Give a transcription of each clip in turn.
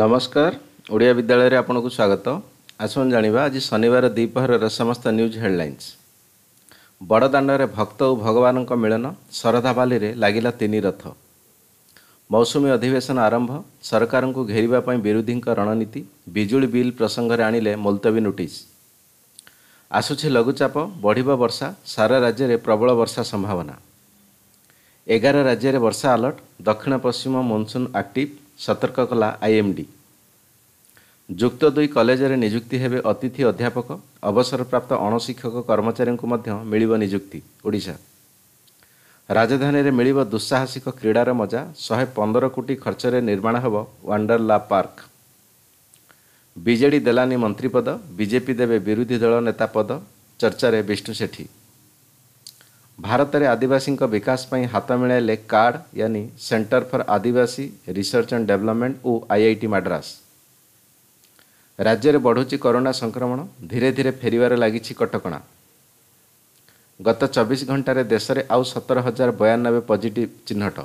ନମସ୍କାର ଓଡ଼ିଆ ବିଦ୍ୟାଳୟରେ ଆପଣଙ୍କୁ ସ୍ୱାଗତ ଆସନ୍ତୁ ଜାଣିବା ଆଜି ଶନିବାର ଦ୍ୱିପହରର ସମସ୍ତ ନ୍ୟୁଜ୍ ହେଡ଼ଲାଇନ୍ସ ବଡ଼ଦାଣ୍ଡରେ ଭକ୍ତ ଓ ଭଗବାନଙ୍କ ମିଳନ ଶରଧାବାଲିରେ ଲାଗିଲା ତିନି ରଥ ମୌସୁମୀ ଅଧିବେଶନ ଆରମ୍ଭ ସରକାରଙ୍କୁ ଘେରିବା ପାଇଁ ବିରୋଧୀଙ୍କ ରଣନୀତି ବିଜୁଳି ବିଲ୍ ପ୍ରସଙ୍ଗରେ ଆଣିଲେ ମୁଲତବୀ ନୋଟିସ୍ ଆସୁଛି ଲଘୁଚାପ ବଢ଼ିବ ବର୍ଷା ସାରା ରାଜ୍ୟରେ ପ୍ରବଳ ବର୍ଷା ସମ୍ଭାବନା ଏଗାର ରାଜ୍ୟରେ ବର୍ଷା ଆଲର୍ଟ ଦକ୍ଷିଣ ପଶ୍ଚିମ ମନସୁନ୍ ଆକ୍ଟିଭ୍ ସତର୍କ କଲା ଆଇଏମ୍ଡି ଯୁକ୍ତ ଦୁଇ କଲେଜରେ ନିଯୁକ୍ତି ହେବେ ଅତିଥି ଅଧ୍ୟାପକ ଅବସରପ୍ରାପ୍ତ ଅଣଶିକ୍ଷକ କର୍ମଚାରୀଙ୍କୁ ମଧ୍ୟ ମିଳିବ ନିଯୁକ୍ତି ଓଡ଼ିଶା ରାଜଧାନୀରେ ମିଳିବ ଦୁଃସାହସିକ କ୍ରୀଡ଼ାର ମଜା ଶହେ ପନ୍ଦର କୋଟି ଖର୍ଚ୍ଚରେ ନିର୍ମାଣ ହେବ ୱାଣ୍ଡରଲା ପାର୍କ ବିଜେଡ଼ି ଦେଲାନି ମନ୍ତ୍ରୀ ପଦ ବିଜେପି ଦେବେ ବିରୋଧୀ ଦଳ ନେତା ପଦ ଚର୍ଚ୍ଚାରେ ବିଷ୍ଣୁ ସେଠୀ ଭାରତରେ ଆଦିବାସୀଙ୍କ ବିକାଶ ପାଇଁ ହାତ ମିଳାଇଲେ କାର୍ଡ଼ ୟାନି centre for Adivasi research and development ଓ ଆଇ ଆଇ ଟି ମାଡ୍ରାସ ରାଜ୍ୟରେ ବଢ଼ୁଛି କରୋନା ସଂକ୍ରମଣ ଧୀରେ ଧୀରେ ଫେରିବାରେ ଲାଗିଛି କଟକଣା ଗତ ଚବିଶ ଘଣ୍ଟାରେ ଦେଶରେ ଆଉ ସତର ହଜାର ବୟାନବେ ପଜିଟିଭ୍ ଚିହ୍ନଟ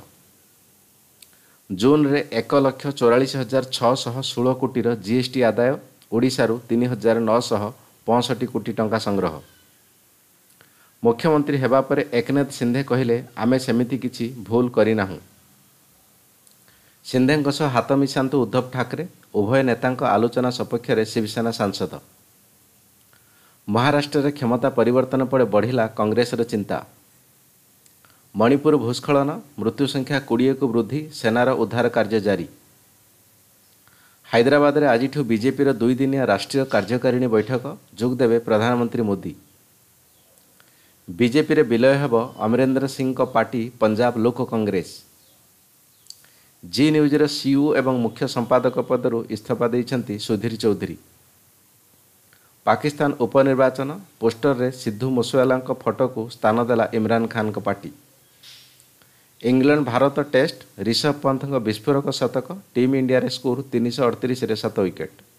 ଜୁନ୍ରେ ଏକ ଲକ୍ଷ ଚଉରାଳିଶ ହଜାର ଛଅଶହ ଷୋହଳ କୋଟିର ଜିଏସ୍ଟି ଆଦାୟ ଓଡ଼ିଶାରୁ ତିନି ହଜାର ନଅଶହ ପଞ୍ଚଷଠି କୋଟି ଟଙ୍କା ସଂଗ୍ରହ ମୁଖ୍ୟମନ୍ତ୍ରୀ ହେବା ପରେ ଏକନାଥ ସିନ୍ଧେ କହିଲେ ଆମେ ସେମିତି କିଛି ଭୁଲ କରିନାହୁଁ ସିନ୍ଧେଙ୍କ ସହ ହାତ ମିଶାନ୍ତୁ ଉଦ୍ଧବ ଠାକରେ ଉଭୟ ନେତାଙ୍କ ଆଲୋଚନା ସପକ୍ଷରେ ଶିବସେନା ସାଂସଦ ମହାରାଷ୍ଟ୍ରରେ କ୍ଷମତା ପରିବର୍ତ୍ତନ ପରେ ବଢ଼ିଲା କଂଗ୍ରେସର ଚିନ୍ତା ମଣିପୁର ଭୂସ୍ଖଳନ ମୃତ୍ୟୁ ସଂଖ୍ୟା କୋଡ଼ିଏକୁ ବୃଦ୍ଧି ସେନାର ଉଦ୍ଧାର କାର୍ଯ୍ୟ ଜାରି ହାଇଦ୍ରାବାଦରେ ଆଜିଠୁ ବିଜେପିର ଦୁଇଦିନିଆ ରାଷ୍ଟ୍ରୀୟ କାର୍ଯ୍ୟକାରିଣୀ ବୈଠକ ଯୋଗଦେବେ ପ୍ରଧାନମନ୍ତ୍ରୀ ମୋଦି ବିଜେପିରେ ବିଲୟ ହେବ ଅମରେନ୍ଦ୍ର ସିଂଙ୍କ ପାର୍ଟି ପଞ୍ଜାବ ଲୋକ କଂଗ୍ରେସ ଜି ନ୍ୟୁଜ୍ର ସିଇଓ ଏବଂ ମୁଖ୍ୟ ସମ୍ପାଦକ ପଦରୁ ଇସ୍ତଫା ଦେଇଛନ୍ତି ସୁଧୀର ଚୌଧୁରୀ ପାକିସ୍ତାନ ଉପନିର୍ବାଚନ ପୋଷ୍ଟରରେ ସିଦ୍ଧୁ ମୁସୁଆଲାଙ୍କ ଫଟୋକୁ ସ୍ଥାନ ଦେଲା ଇମ୍ରାନ୍ ଖାନ୍ଙ୍କ party England Bharat test Rishabh ପନ୍ଥଙ୍କ ବିସ୍ଫୋରକ ଶତକ ଟିମ୍ ଇଣ୍ଡିଆରେ ସ୍କୋର ତିନିଶହ ଅଠତିରିଶରେ ସାତ ୱିକେଟ୍